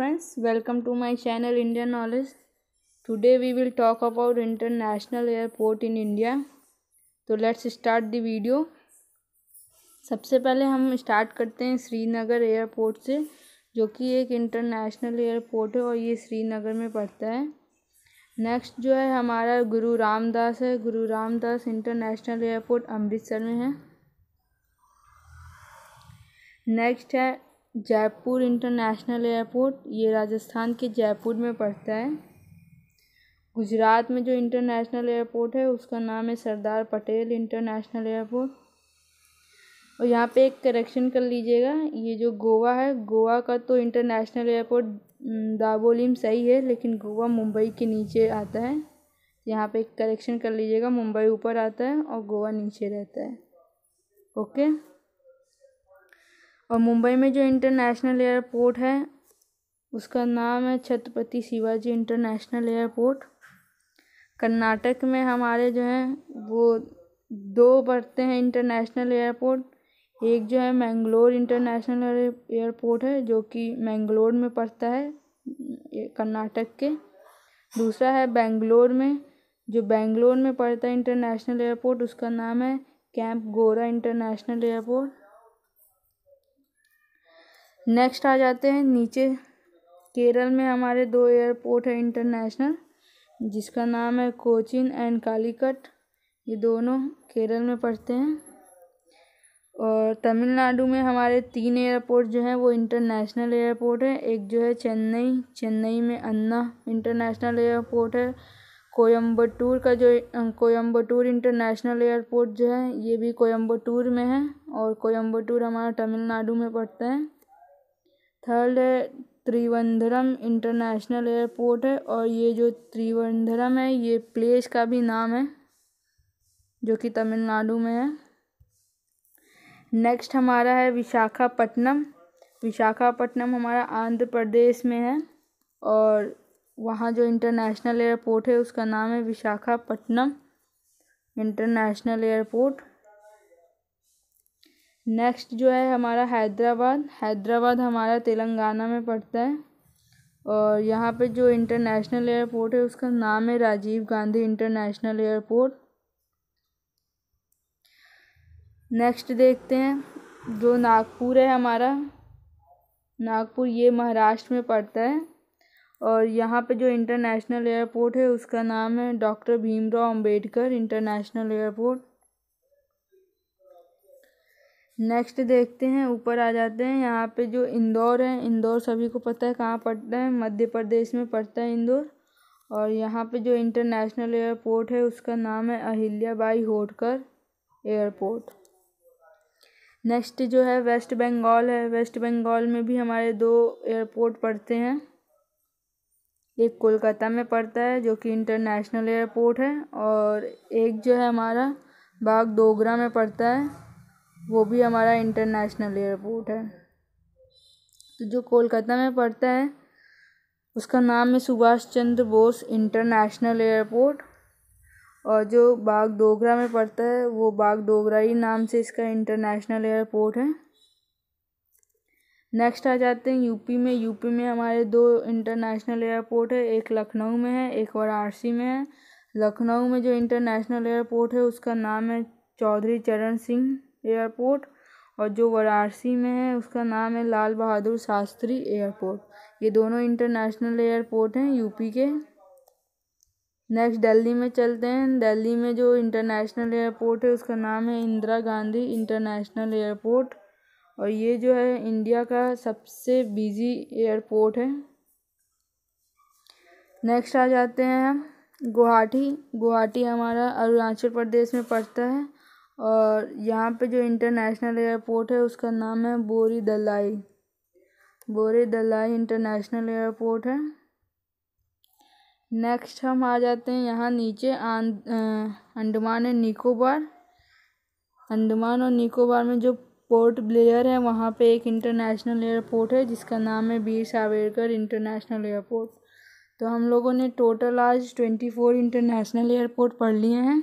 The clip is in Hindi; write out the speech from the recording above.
friends welcome to my channel Indian knowledge today we will talk about international airport in India तो लेट्स स्टार्ट द वीडियो सबसे पहले हम स्टार्ट करते हैं श्रीनगर एयरपोर्ट से जो कि एक इंटरनेशनल एयरपोर्ट है और ये श्रीनगर में पड़ता है नेक्स्ट जो है हमारा गुरु रामदास है गुरु रामदास इंटरनेशनल एयरपोर्ट अमृतसर में है नेक्स्ट है जयपुर इंटरनेशनल एयरपोर्ट ये राजस्थान के जयपुर में पड़ता है गुजरात में जो इंटरनेशनल एयरपोर्ट है उसका नाम है सरदार पटेल इंटरनेशनल एयरपोर्ट और यहाँ पे एक करेक्शन कर लीजिएगा ये जो गोवा है गोवा का तो इंटरनेशनल एयरपोर्ट दाबोलीम सही है लेकिन गोवा मुंबई के नीचे आता है यहाँ पे एक करेक्शन कर लीजिएगा मुंबई ऊपर आता है और गोवा नीचे रहता है ओके और मुंबई में जो इंटरनेशनल एयरपोर्ट है उसका नाम है छत्रपति शिवाजी इंटरनेशनल एयरपोर्ट कर्नाटक में हमारे जो हैं वो दो बढ़ते हैं इंटरनेशनल एयरपोर्ट एक जो है मैंगलोर इंटरनेशनल एयरपोर्ट है जो कि मैंगलोर में पड़ता है कर्नाटक के दूसरा है बेंगलोर में जो बेंगलोर में पड़ता है इंटरनेशनल एयरपोर्ट उसका नाम है कैंप गोरा इंटरनेशनल एयरपोर्ट नेक्स्ट आ जाते हैं नीचे केरल में हमारे दो एयरपोर्ट हैं इंटरनेशनल जिसका नाम है कोचिन एंड कालीकट ये दोनों केरल में पड़ते हैं और तमिलनाडु में हमारे तीन एयरपोर्ट जो हैं वो इंटरनेशनल एयरपोर्ट है एक जो है चेन्नई चेन्नई में अन्ना इंटरनेशनल एयरपोर्ट है कोयम्बटूर का जो कोयम्बटूर इंटरनेशनल एयरपोर्ट जो है ये भी कोयम्बटूर में है और कोयम्बटूर हमारा तमिलनाडु में पड़ता है थर्ड है त्रिवेंद्रम इंटरनेशनल एयरपोर्ट है और ये जो त्रिवेंद्रम है ये प्लेस का भी नाम है जो कि तमिलनाडु में है नेक्स्ट हमारा है विशाखापट्टनम विशाखापट्टनम हमारा आंध्र प्रदेश में है और वहाँ जो इंटरनेशनल एयरपोर्ट है उसका नाम है विशाखापट्टनम इंटरनेशनल एयरपोर्ट नेक्स्ट जो है हमारा हैदराबाद हैदराबाद हमारा तेलंगाना में पड़ता है और यहाँ पे जो इंटरनेशनल एयरपोर्ट है उसका नाम है Rajiv Gandhi international airport next देखते हैं जो नागपुर है हमारा नागपुर ये महाराष्ट्र में पड़ता है और यहाँ पे जो इंटरनेशनल एयरपोर्ट है उसका नाम है doctor Bhimrao Ambedkar international airport next देखते हैं ऊपर आ जाते हैं यहाँ पे जो इंदौर है इंदौर सभी को पता है कहाँ पड़ता है मध्य प्रदेश में पड़ता है इंदौर और यहाँ पे जो इंटरनेशनल एयरपोर्ट है उसका नाम है अहिल्या बाई होटकर एयरपोर्ट नेक्स्ट जो है वेस्ट बंगाल है वेस्ट बंगाल में भी हमारे दो एयरपोर्ट पड़ते हैं एक कोलकाता में पड़ता है जो कि इंटरनेशनल एयरपोर्ट है और एक जो है हमारा बाग डोगरा में पड़ता है वो भी हमारा इंटरनेशनल एयरपोर्ट है तो जो कोलकाता में पड़ता है उसका नाम है सुभाष चंद्र बोस इंटरनेशनल एयरपोर्ट और जो बाग डोगरा में पड़ता है वो बाग डोगरा ही नाम से इसका इंटरनेशनल एयरपोर्ट है नेक्स्ट आ जाते हैं यूपी में यूपी में हमारे दो इंटरनेशनल एयरपोर्ट है एक लखनऊ में है एक वाराणसी में है लखनऊ में जो इंटरनेशनल एयरपोर्ट है उसका नाम है चौधरी चरण सिंह एयरपोर्ट और जो वाराणसी में है उसका नाम है लाल बहादुर शास्त्री एयरपोर्ट ये दोनों इंटरनेशनल एयरपोर्ट हैं यूपी के नेक्स्ट दिल्ली में चलते हैं दिल्ली में जो इंटरनेशनल एयरपोर्ट है उसका नाम है इंदिरा गांधी इंटरनेशनल एयरपोर्ट और ये जो है इंडिया का सबसे बिजी एयरपोर्ट है नेक्स्ट आ जाते हैं हम गुवाहाटी गुवाहाटी हमारा अरुणाचल प्रदेश में पड़ता है और यहाँ पे जो इंटरनेशनल एयरपोर्ट है उसका नाम है Bordoloi Bordoloi international airport है नेक्स्ट हम आ जाते हैं यहाँ नीचे अंडमान एंड निकोबार अंडमान और निकोबार में जो पोर्ट ब्लेयर है वहाँ पे एक इंटरनेशनल एयरपोर्ट है जिसका नाम है वीर सावेरकर इंटरनेशनल एयरपोर्ट तो हम लोगों ने टोटल आज ट्वेंटी फोर इंटरनेशनल एयरपोर्ट पढ़ लिए हैं